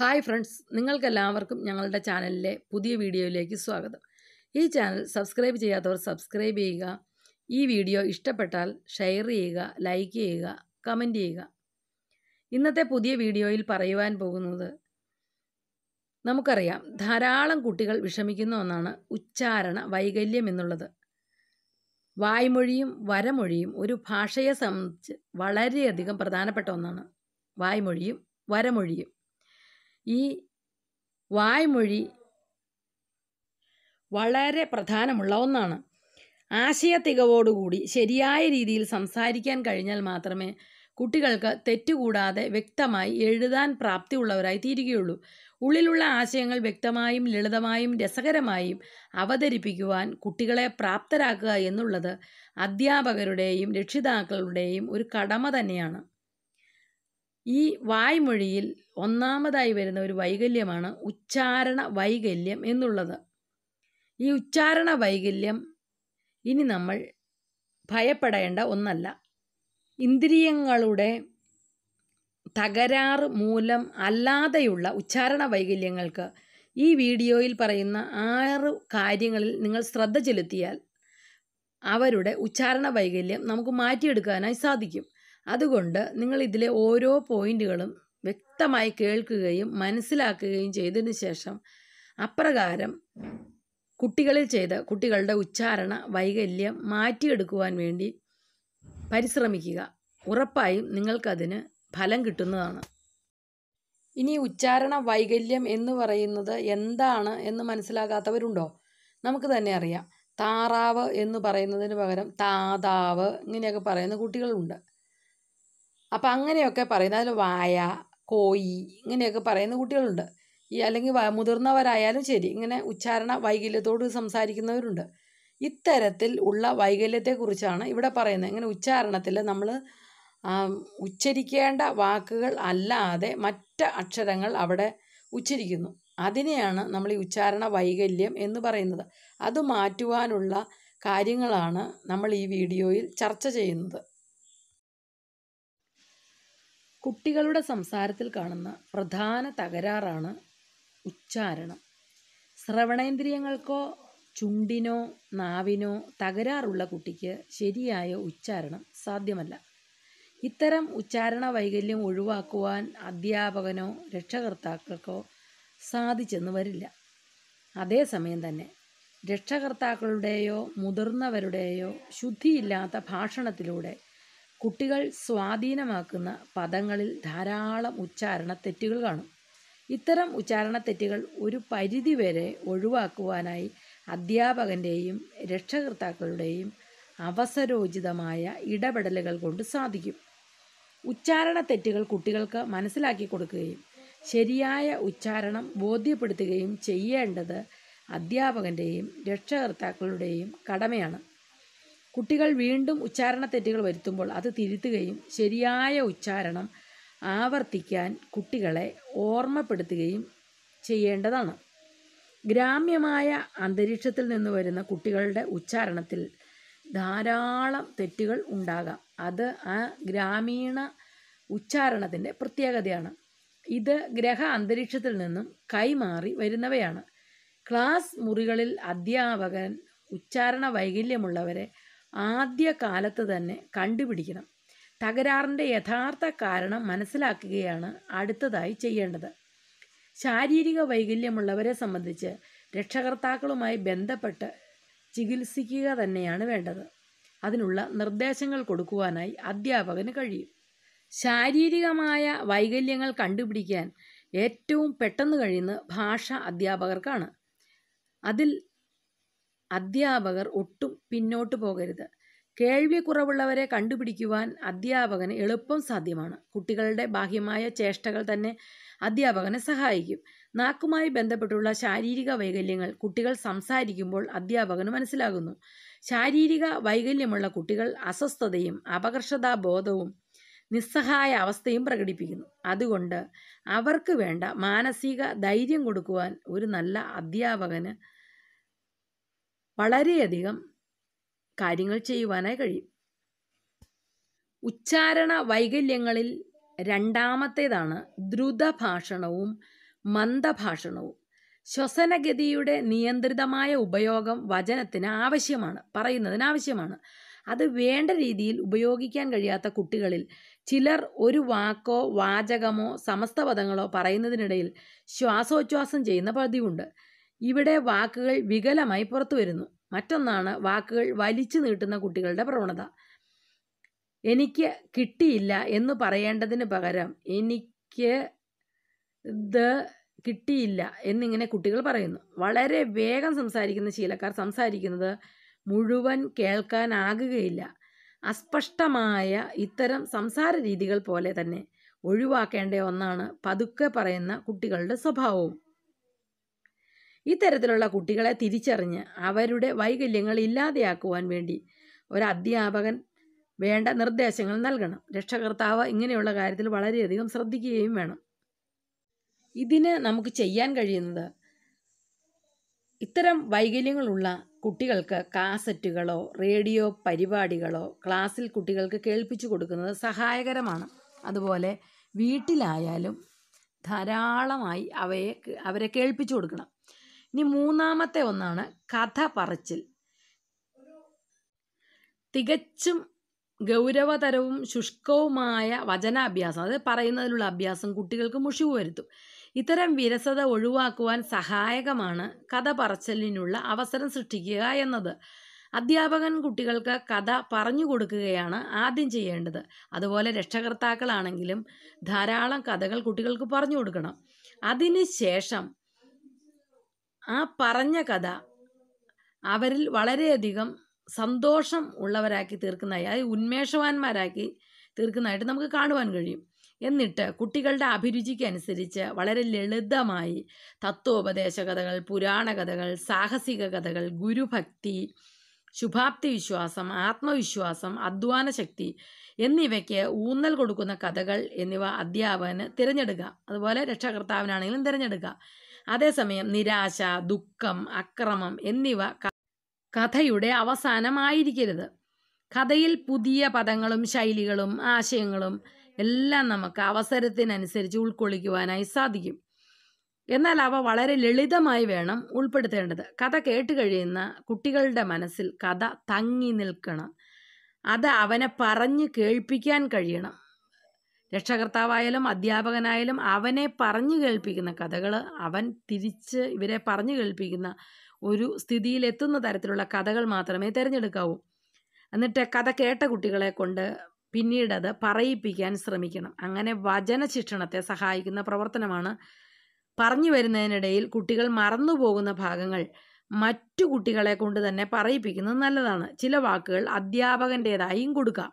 hi friends നിങ്ങൾക്കെല്ലാവർക്കും ഞങ്ങളുടെ ചാനലിലെ പുതിയ വീഡിയോയിലേക്ക് സ്വാഗതം ഈ ചാനൽ സബ്സ്ക്രൈബ് ചെയ്യാത്തവർ സബ്സ്ക്രൈബ് ചെയ്യുക ഈ വീഡിയോ ഇഷ്ടപ്പെട്ടാൽ ഷെയർ ചെയ്യുക ലൈക്ക് ചെയ്യുക കമൻറ്റ് ചെയ്യുക ഇന്നത്തെ പുതിയ വീഡിയോയിൽ പറയുവാൻ പോകുന്നത് നമുക്കറിയാം ധാരാളം കുട്ടികൾ വിഷമിക്കുന്ന ഒന്നാണ് ഉച്ചാരണ വൈകല്യം എന്നുള്ളത് വായ്മൊഴിയും വരമൊഴിയും ഒരു ഭാഷയെ സംബന്ധിച്ച് വളരെയധികം പ്രധാനപ്പെട്ട ഒന്നാണ് വായ്മൊഴിയും വരമൊഴിയും ഈ വായ്മൊഴി വളരെ പ്രധാനമുള്ള ഒന്നാണ് തികവോടുകൂടി ശരിയായ രീതിയിൽ സംസാരിക്കാൻ കഴിഞ്ഞാൽ മാത്രമേ കുട്ടികൾക്ക് തെറ്റുകൂടാതെ വ്യക്തമായി എഴുതാൻ പ്രാപ്തിയുള്ളവരായി തീരുകയുള്ളൂ ഉള്ളിലുള്ള ആശയങ്ങൾ വ്യക്തമായും ലളിതമായും രസകരമായും അവതരിപ്പിക്കുവാൻ കുട്ടികളെ പ്രാപ്തരാക്കുക എന്നുള്ളത് അധ്യാപകരുടെയും രക്ഷിതാക്കളുടെയും ഒരു കടമ തന്നെയാണ് ഈ വായ്മൊഴിയിൽ ഒന്നാമതായി വരുന്ന ഒരു വൈകല്യമാണ് ഉച്ചാരണ വൈകല്യം എന്നുള്ളത് ഈ ഉച്ചാരണ വൈകല്യം ഇനി നമ്മൾ ഭയപ്പെടേണ്ട ഒന്നല്ല ഇന്ദ്രിയങ്ങളുടെ തകരാറ് മൂലം അല്ലാതെയുള്ള ഉച്ചാരണ വൈകല്യങ്ങൾക്ക് ഈ വീഡിയോയിൽ പറയുന്ന ആറ് കാര്യങ്ങളിൽ നിങ്ങൾ ശ്രദ്ധ ചെലുത്തിയാൽ അവരുടെ ഉച്ചാരണ വൈകല്യം നമുക്ക് മാറ്റിയെടുക്കാനായി സാധിക്കും അതുകൊണ്ട് നിങ്ങൾ ഇതിലെ ഓരോ പോയിന്റുകളും വ്യക്തമായി കേൾക്കുകയും മനസ്സിലാക്കുകയും ചെയ്തതിനു ശേഷം അപ്രകാരം കുട്ടികളിൽ ചെയ്ത കുട്ടികളുടെ ഉച്ചാരണ വൈകല്യം മാറ്റിയെടുക്കുവാൻ വേണ്ടി പരിശ്രമിക്കുക ഉറപ്പായും നിങ്ങൾക്കതിന് ഫലം കിട്ടുന്നതാണ് ഇനി ഉച്ചാരണ വൈകല്യം എന്ന് പറയുന്നത് എന്താണ് എന്ന് മനസ്സിലാകാത്തവരുണ്ടോ നമുക്ക് തന്നെ അറിയാം താറാവ് എന്ന് പറയുന്നതിന് പകരം താതാവ് ഇങ്ങനെയൊക്കെ പറയുന്ന കുട്ടികളുണ്ട് അപ്പം അങ്ങനെയൊക്കെ പറയുന്ന അതിൽ വായ കോയി ഇങ്ങനെയൊക്കെ പറയുന്ന കുട്ടികളുണ്ട് ഈ അല്ലെങ്കിൽ മുതിർന്നവരായാലും ശരി ഇങ്ങനെ ഉച്ചാരണ വൈകല്യത്തോട് സംസാരിക്കുന്നവരുണ്ട് ഇത്തരത്തിൽ ഉള്ള വൈകല്യത്തെക്കുറിച്ചാണ് ഇവിടെ പറയുന്നത് ഇങ്ങനെ ഉച്ചാരണത്തിൽ നമ്മൾ ഉച്ചരിക്കേണ്ട വാക്കുകൾ അല്ലാതെ മറ്റ് അക്ഷരങ്ങൾ അവിടെ ഉച്ചരിക്കുന്നു അതിനെയാണ് നമ്മൾ ഈ ഉച്ചാരണ വൈകല്യം എന്ന് പറയുന്നത് അത് മാറ്റുവാനുള്ള കാര്യങ്ങളാണ് നമ്മൾ ഈ വീഡിയോയിൽ ചർച്ച ചെയ്യുന്നത് കുട്ടികളുടെ സംസാരത്തിൽ കാണുന്ന പ്രധാന തകരാറാണ് ഉച്ചാരണം ശ്രവണേന്ദ്രിയങ്ങൾക്കോ ചുണ്ടിനോ നാവിനോ തകരാറുള്ള കുട്ടിക്ക് ശരിയായ ഉച്ചാരണം സാധ്യമല്ല ഇത്തരം ഉച്ചാരണ വൈകല്യം ഒഴിവാക്കുവാൻ അധ്യാപകനോ രക്ഷകർത്താക്കൾക്കോ സാധിച്ചെന്ന് വരില്ല അതേസമയം തന്നെ രക്ഷകർത്താക്കളുടെയോ മുതിർന്നവരുടെയോ ശുദ്ധിയില്ലാത്ത ഭാഷണത്തിലൂടെ കുട്ടികൾ സ്വാധീനമാക്കുന്ന പദങ്ങളിൽ ധാരാളം ഉച്ചാരണ തെറ്റുകൾ കാണും ഇത്തരം ഉച്ചാരണ തെറ്റുകൾ ഒരു പരിധിവരെ ഒഴിവാക്കുവാനായി അധ്യാപകൻ്റെയും രക്ഷകർത്താക്കളുടെയും അവസരോചിതമായ ഇടപെടലുകൾ കൊണ്ട് സാധിക്കും ഉച്ചാരണ തെറ്റുകൾ കുട്ടികൾക്ക് മനസ്സിലാക്കി കൊടുക്കുകയും ശരിയായ ഉച്ചാരണം ബോധ്യപ്പെടുത്തുകയും ചെയ്യേണ്ടത് അധ്യാപകൻ്റെയും രക്ഷകർത്താക്കളുടെയും കടമയാണ് കുട്ടികൾ വീണ്ടും ഉച്ചാരണ തെറ്റുകൾ വരുത്തുമ്പോൾ അത് തിരുത്തുകയും ശരിയായ ഉച്ചാരണം ആവർത്തിക്കാൻ കുട്ടികളെ ഓർമ്മപ്പെടുത്തുകയും ചെയ്യേണ്ടതാണ് ഗ്രാമ്യമായ അന്തരീക്ഷത്തിൽ നിന്ന് വരുന്ന കുട്ടികളുടെ ഉച്ചാരണത്തിൽ ധാരാളം തെറ്റുകൾ ഉണ്ടാകാം അത് ആ ഗ്രാമീണ ഉച്ചാരണത്തിൻ്റെ പ്രത്യേകതയാണ് ഇത് ഗ്രഹ അന്തരീക്ഷത്തിൽ നിന്നും കൈമാറി വരുന്നവയാണ് ക്ലാസ് മുറികളിൽ അധ്യാപകൻ ഉച്ചാരണ വൈകല്യമുള്ളവരെ ആദ്യ കാലത്ത് തന്നെ കണ്ടുപിടിക്കണം തകരാറിൻ്റെ യഥാർത്ഥ കാരണം മനസ്സിലാക്കുകയാണ് അടുത്തതായി ചെയ്യേണ്ടത് ശാരീരിക വൈകല്യമുള്ളവരെ സംബന്ധിച്ച് രക്ഷകർത്താക്കളുമായി ബന്ധപ്പെട്ട് ചികിത്സിക്കുക തന്നെയാണ് വേണ്ടത് അതിനുള്ള നിർദ്ദേശങ്ങൾ കൊടുക്കുവാനായി അധ്യാപകന് കഴിയും ശാരീരികമായ വൈകല്യങ്ങൾ കണ്ടുപിടിക്കാൻ ഏറ്റവും പെട്ടെന്ന് കഴിയുന്ന ഭാഷ അധ്യാപകർക്കാണ് അതിൽ അധ്യാപകർ ഒട്ടും പിന്നോട്ടു പോകരുത് കുറവുള്ളവരെ കണ്ടുപിടിക്കുവാൻ അധ്യാപകന് എളുപ്പം സാധ്യമാണ് കുട്ടികളുടെ ബാഹ്യമായ ചേഷ്ടകൾ തന്നെ അധ്യാപകനെ സഹായിക്കും നാക്കുമായി ബന്ധപ്പെട്ടുള്ള ശാരീരിക വൈകല്യങ്ങൾ കുട്ടികൾ സംസാരിക്കുമ്പോൾ അധ്യാപകന് മനസ്സിലാകുന്നു ശാരീരിക വൈകല്യമുള്ള കുട്ടികൾ അസ്വസ്ഥതയും ബോധവും നിസ്സഹായ അവസ്ഥയും പ്രകടിപ്പിക്കുന്നു അതുകൊണ്ട് അവർക്ക് വേണ്ട മാനസിക ധൈര്യം കൊടുക്കുവാൻ ഒരു നല്ല അധ്യാപകന് വളരെയധികം കാര്യങ്ങൾ ചെയ്യുവാനായി കഴിയും ഉച്ചാരണ വൈകല്യങ്ങളിൽ രണ്ടാമത്തേതാണ് ദ്രുതഭാഷണവും മന്ദഭാഷണവും ശ്വസനഗതിയുടെ നിയന്ത്രിതമായ ഉപയോഗം വചനത്തിന് ആവശ്യമാണ് പറയുന്നതിന് ആവശ്യമാണ് അത് വേണ്ട രീതിയിൽ ഉപയോഗിക്കാൻ കഴിയാത്ത കുട്ടികളിൽ ചിലർ ഒരു വാക്കോ വാചകമോ സമസ്ത പദങ്ങളോ പറയുന്നതിനിടയിൽ ശ്വാസോച്ഛ്വാസം ചെയ്യുന്ന പതിവുണ്ട് ഇവിടെ വാക്കുകൾ വികലമായി പുറത്തു വരുന്നു മറ്റൊന്നാണ് വാക്കുകൾ വലിച്ചു നീട്ടുന്ന കുട്ടികളുടെ പ്രവണത എനിക്ക് കിട്ടിയില്ല എന്ന് പറയേണ്ടതിന് പകരം എനിക്ക് ദ കിട്ടിയില്ല എന്നിങ്ങനെ കുട്ടികൾ പറയുന്നു വളരെ വേഗം സംസാരിക്കുന്ന ശീലക്കാർ സംസാരിക്കുന്നത് മുഴുവൻ കേൾക്കാനാകുകയില്ല അസ്പഷ്ടമായ ഇത്തരം സംസാര രീതികൾ പോലെ തന്നെ ഒഴിവാക്കേണ്ട ഒന്നാണ് പതുക്കെ പറയുന്ന കുട്ടികളുടെ സ്വഭാവവും ഇത്തരത്തിലുള്ള കുട്ടികളെ തിരിച്ചറിഞ്ഞ് അവരുടെ വൈകല്യങ്ങൾ ഇല്ലാതെയാക്കുവാൻ വേണ്ടി ഒരു അധ്യാപകൻ വേണ്ട നിർദ്ദേശങ്ങൾ നൽകണം രക്ഷകർത്താവ് ഇങ്ങനെയുള്ള കാര്യത്തിൽ വളരെയധികം ശ്രദ്ധിക്കുകയും വേണം ഇതിന് നമുക്ക് ചെയ്യാൻ കഴിയുന്നത് ഇത്തരം വൈകല്യങ്ങളുള്ള കുട്ടികൾക്ക് കാസറ്റുകളോ റേഡിയോ പരിപാടികളോ ക്ലാസ്സിൽ കുട്ടികൾക്ക് കേൾപ്പിച്ചു കൊടുക്കുന്നത് സഹായകരമാണ് അതുപോലെ വീട്ടിലായാലും ധാരാളമായി അവയെ അവരെ കേൾപ്പിച്ചു കൊടുക്കണം ഇനി മൂന്നാമത്തെ ഒന്നാണ് കഥ പറച്ചിൽ തികച്ചും ഗൗരവതരവും ശുഷ്കവുമായ വചനാഭ്യാസം അത് പറയുന്നതിലുള്ള അഭ്യാസം കുട്ടികൾക്ക് മുഷിവ് വരുത്തും ഇത്തരം വിരസത ഒഴിവാക്കുവാൻ സഹായകമാണ് കഥ പറച്ചിലിനുള്ള അവസരം സൃഷ്ടിക്കുക എന്നത് അധ്യാപകൻ കുട്ടികൾക്ക് കഥ പറഞ്ഞു കൊടുക്കുകയാണ് ആദ്യം ചെയ്യേണ്ടത് അതുപോലെ രക്ഷകർത്താക്കളാണെങ്കിലും ധാരാളം കഥകൾ കുട്ടികൾക്ക് പറഞ്ഞു കൊടുക്കണം അതിനുശേഷം ആ പറഞ്ഞ കഥ അവരിൽ വളരെയധികം സന്തോഷം ഉള്ളവരാക്കി തീർക്കുന്നതായി അതായത് ഉന്മേഷവാന്മാരാക്കി തീർക്കുന്നതായിട്ട് നമുക്ക് കാണുവാൻ കഴിയും എന്നിട്ട് കുട്ടികളുടെ അഭിരുചിക്കനുസരിച്ച് വളരെ ലളിതമായി തത്വോപദേശ കഥകൾ പുരാണ കഥകൾ സാഹസിക കഥകൾ ഗുരുഭക്തി ശുഭാപ്തി വിശ്വാസം ആത്മവിശ്വാസം അധ്വാന ശക്തി എന്നിവയ്ക്ക് ഊന്നൽ കൊടുക്കുന്ന കഥകൾ എന്നിവ അധ്യാപകന് തിരഞ്ഞെടുക്കുക അതുപോലെ രക്ഷാകർത്താവിനാണെങ്കിലും തിരഞ്ഞെടുക്കുക അതേസമയം നിരാശ ദുഃഖം അക്രമം എന്നിവ കഥയുടെ അവസാനമായിരിക്കരുത് കഥയിൽ പുതിയ പദങ്ങളും ശൈലികളും ആശയങ്ങളും എല്ലാം നമുക്ക് അവസരത്തിനനുസരിച്ച് ഉൾക്കൊള്ളിക്കുവാനായി സാധിക്കും എന്നാൽ അവ വളരെ ലളിതമായി വേണം ഉൾപ്പെടുത്തേണ്ടത് കഥ കേട്ട് കഴിയുന്ന കുട്ടികളുടെ മനസ്സിൽ കഥ തങ്ങി നിൽക്കണം അത് അവനെ പറഞ്ഞ് കേൾപ്പിക്കാൻ കഴിയണം രക്ഷകർത്താവായാലും അധ്യാപകനായാലും അവനെ പറഞ്ഞു കേൾപ്പിക്കുന്ന കഥകൾ അവൻ തിരിച്ച് ഇവരെ പറഞ്ഞു കേൾപ്പിക്കുന്ന ഒരു സ്ഥിതിയിലെത്തുന്ന തരത്തിലുള്ള കഥകൾ മാത്രമേ തിരഞ്ഞെടുക്കാവൂ എന്നിട്ട് കഥ കേട്ട കുട്ടികളെ കൊണ്ട് പിന്നീടത് പറയിപ്പിക്കാൻ ശ്രമിക്കണം അങ്ങനെ വചന ശിക്ഷണത്തെ സഹായിക്കുന്ന പ്രവർത്തനമാണ് പറഞ്ഞു വരുന്നതിനിടയിൽ കുട്ടികൾ മറന്നു പോകുന്ന ഭാഗങ്ങൾ മറ്റു കുട്ടികളെ കൊണ്ട് തന്നെ പറയിപ്പിക്കുന്നത് നല്ലതാണ് ചില വാക്കുകൾ അധ്യാപകൻ്റെതായും കൊടുക്കാം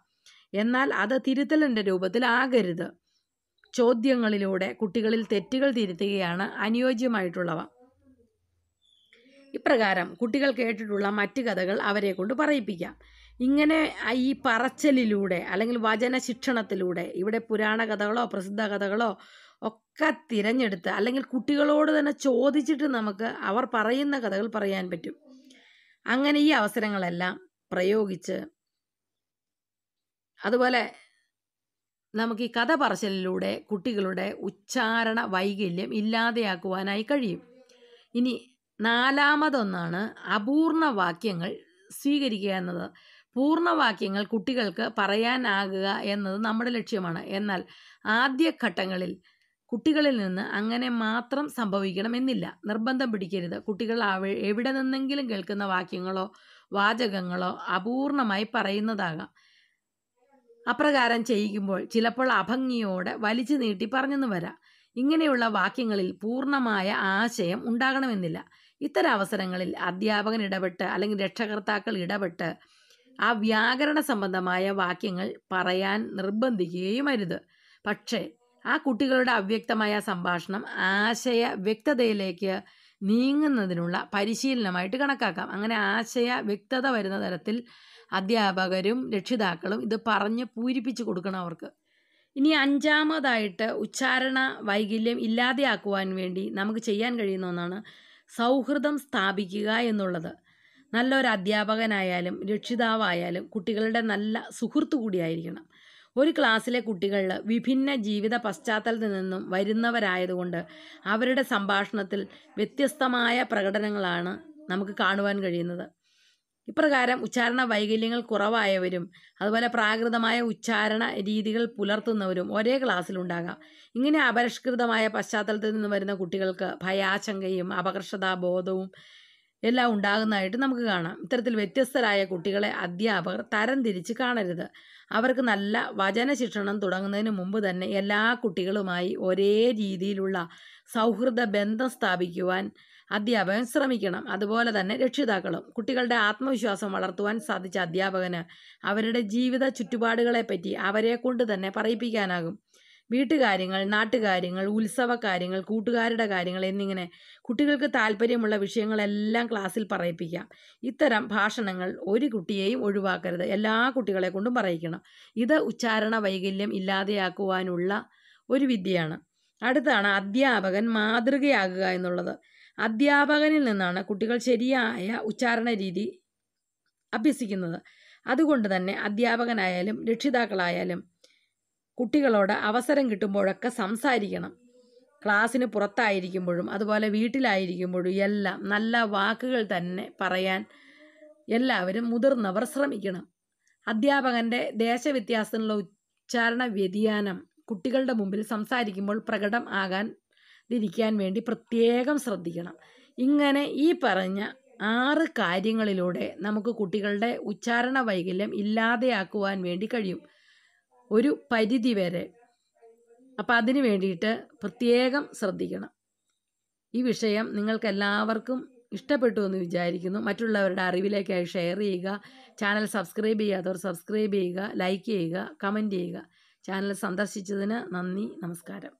എന്നാൽ അത് തിരുത്തലിൻ്റെ രൂപത്തിലാകരുത് ചോദ്യങ്ങളിലൂടെ കുട്ടികളിൽ തെറ്റുകൾ തിരുത്തുകയാണ് അനുയോജ്യമായിട്ടുള്ളവ ഇപ്രകാരം കുട്ടികൾ കേട്ടിട്ടുള്ള മറ്റ് കഥകൾ അവരെ കൊണ്ട് പറയിപ്പിക്കാം ഇങ്ങനെ ഈ പറച്ചിലൂടെ അല്ലെങ്കിൽ വചന ശിക്ഷണത്തിലൂടെ ഇവിടെ പുരാണ കഥകളോ പ്രസിദ്ധ കഥകളോ ഒക്കെ തിരഞ്ഞെടുത്ത് അല്ലെങ്കിൽ കുട്ടികളോട് തന്നെ ചോദിച്ചിട്ട് നമുക്ക് അവർ പറയുന്ന കഥകൾ പറയാൻ പറ്റും അങ്ങനെ ഈ അവസരങ്ങളെല്ലാം പ്രയോഗിച്ച് അതുപോലെ നമുക്ക് ഈ കഥ പറച്ചിലൂടെ കുട്ടികളുടെ ഉച്ചാരണ വൈകല്യം ഇല്ലാതെയാക്കുവാനായി കഴിയും ഇനി നാലാമതൊന്നാണ് അപൂർണ വാക്യങ്ങൾ സ്വീകരിക്കുക എന്നത് പൂർണ്ണവാക്യങ്ങൾ കുട്ടികൾക്ക് പറയാനാകുക എന്നത് നമ്മുടെ ലക്ഷ്യമാണ് എന്നാൽ ആദ്യഘട്ടങ്ങളിൽ കുട്ടികളിൽ നിന്ന് അങ്ങനെ മാത്രം സംഭവിക്കണമെന്നില്ല നിർബന്ധം പിടിക്കരുത് കുട്ടികൾ എവിടെ നിന്നെങ്കിലും കേൾക്കുന്ന വാക്യങ്ങളോ വാചകങ്ങളോ അപൂർണമായി പറയുന്നതാകാം അപ്രകാരം ചെയ്യിക്കുമ്പോൾ ചിലപ്പോൾ അഭംഗിയോടെ വലിച്ചു നീട്ടി പറഞ്ഞെന്ന് വരാം ഇങ്ങനെയുള്ള വാക്യങ്ങളിൽ പൂർണ്ണമായ ആശയം ഉണ്ടാകണമെന്നില്ല ഇത്തരം അവസരങ്ങളിൽ അധ്യാപകൻ ഇടപെട്ട് അല്ലെങ്കിൽ രക്ഷകർത്താക്കൾ ഇടപെട്ട് ആ വ്യാകരണ സംബന്ധമായ വാക്യങ്ങൾ പറയാൻ നിർബന്ധിക്കുകയും അരുത് പക്ഷേ ആ കുട്ടികളുടെ അവ്യക്തമായ സംഭാഷണം ആശയ വ്യക്തതയിലേക്ക് നീങ്ങുന്നതിനുള്ള പരിശീലനമായിട്ട് കണക്കാക്കാം അങ്ങനെ ആശയ വ്യക്തത വരുന്ന തരത്തിൽ അധ്യാപകരും രക്ഷിതാക്കളും ഇത് പറഞ്ഞ് പൂരിപ്പിച്ച് കൊടുക്കണം അവർക്ക് ഇനി അഞ്ചാമതായിട്ട് ഉച്ചാരണ വൈകല്യം ഇല്ലാതെയാക്കുവാൻ വേണ്ടി നമുക്ക് ചെയ്യാൻ കഴിയുന്ന ഒന്നാണ് സൗഹൃദം സ്ഥാപിക്കുക എന്നുള്ളത് നല്ലൊരു അധ്യാപകനായാലും രക്ഷിതാവായാലും കുട്ടികളുടെ നല്ല സുഹൃത്തു കൂടിയായിരിക്കണം ഒരു ക്ലാസ്സിലെ കുട്ടികളിൽ വിഭിന്ന ജീവിത പശ്ചാത്തലത്തിൽ നിന്നും വരുന്നവരായതുകൊണ്ട് അവരുടെ സംഭാഷണത്തിൽ വ്യത്യസ്തമായ പ്രകടനങ്ങളാണ് നമുക്ക് കാണുവാൻ കഴിയുന്നത് ഇപ്രകാരം ഉച്ചാരണ വൈകല്യങ്ങൾ കുറവായവരും അതുപോലെ പ്രാകൃതമായ ഉച്ചാരണ രീതികൾ പുലർത്തുന്നവരും ഒരേ ക്ലാസ്സിലുണ്ടാകാം ഇങ്ങനെ അപരിഷ്കൃതമായ പശ്ചാത്തലത്തിൽ നിന്ന് വരുന്ന കുട്ടികൾക്ക് ഭയാശങ്കയും അപകർഷതാബോധവും എല്ലാം ഉണ്ടാകുന്നതായിട്ട് നമുക്ക് കാണാം ഇത്തരത്തിൽ വ്യത്യസ്തരായ കുട്ടികളെ അധ്യാപകർ തരംതിരിച്ച് കാണരുത് അവർക്ക് നല്ല വചന ശിക്ഷണം തുടങ്ങുന്നതിന് മുമ്പ് തന്നെ എല്ലാ കുട്ടികളുമായി ഒരേ രീതിയിലുള്ള സൗഹൃദ ബന്ധം സ്ഥാപിക്കുവാൻ അധ്യാപകൻ ശ്രമിക്കണം അതുപോലെ തന്നെ രക്ഷിതാക്കളും കുട്ടികളുടെ ആത്മവിശ്വാസം വളർത്തുവാൻ സാധിച്ച അധ്യാപകന് അവരുടെ ജീവിത ചുറ്റുപാടുകളെപ്പറ്റി അവരെ കൊണ്ട് തന്നെ പറയിപ്പിക്കാനാകും വീട്ടുകാര്യങ്ങൾ നാട്ടുകാര്യങ്ങൾ ഉത്സവകാര്യങ്ങൾ കൂട്ടുകാരുടെ കാര്യങ്ങൾ എന്നിങ്ങനെ കുട്ടികൾക്ക് താല്പര്യമുള്ള വിഷയങ്ങളെല്ലാം ക്ലാസ്സിൽ പറയിപ്പിക്കാം ഇത്തരം ഭാഷണങ്ങൾ ഒരു കുട്ടിയെയും ഒഴിവാക്കരുത് എല്ലാ കുട്ടികളെ കൊണ്ടും പറയിക്കണം ഇത് ഉച്ചാരണ വൈകല്യം ഇല്ലാതെയാക്കുവാനുള്ള ഒരു വിദ്യയാണ് അടുത്താണ് അധ്യാപകൻ മാതൃകയാകുക എന്നുള്ളത് അധ്യാപകനിൽ നിന്നാണ് കുട്ടികൾ ശരിയായ ഉച്ചാരണ രീതി അഭ്യസിക്കുന്നത് അതുകൊണ്ട് തന്നെ അധ്യാപകനായാലും രക്ഷിതാക്കളായാലും കുട്ടികളോട് അവസരം കിട്ടുമ്പോഴൊക്കെ സംസാരിക്കണം ക്ലാസ്സിന് പുറത്തായിരിക്കുമ്പോഴും അതുപോലെ വീട്ടിലായിരിക്കുമ്പോഴും എല്ലാം നല്ല വാക്കുകൾ തന്നെ പറയാൻ എല്ലാവരും മുതിർന്നവർ ശ്രമിക്കണം അധ്യാപകൻ്റെ ദേശവ്യത്യാസത്തിനുള്ള ഉച്ചാരണ വ്യതിയാനം കുട്ടികളുടെ മുമ്പിൽ സംസാരിക്കുമ്പോൾ പ്രകടം ആകാൻ തിരിക്കാൻ വേണ്ടി പ്രത്യേകം ശ്രദ്ധിക്കണം ഇങ്ങനെ ഈ പറഞ്ഞ ആറ് കാര്യങ്ങളിലൂടെ നമുക്ക് കുട്ടികളുടെ ഉച്ചാരണ വൈകല്യം ഇല്ലാതെയാക്കുവാൻ വേണ്ടി കഴിയും ഒരു പരിധി വരെ അപ്പം അതിന് വേണ്ടിയിട്ട് പ്രത്യേകം ശ്രദ്ധിക്കണം ഈ വിഷയം നിങ്ങൾക്കെല്ലാവർക്കും ഇഷ്ടപ്പെട്ടു എന്ന് വിചാരിക്കുന്നു മറ്റുള്ളവരുടെ അറിവിലേക്കായി ഷെയർ ചെയ്യുക ചാനൽ സബ്സ്ക്രൈബ് ചെയ്യാത്തവർ സബ്സ്ക്രൈബ് ചെയ്യുക ലൈക്ക് ചെയ്യുക കമൻറ്റ് ചെയ്യുക ചാനൽ സന്ദർശിച്ചതിന് നന്ദി നമസ്കാരം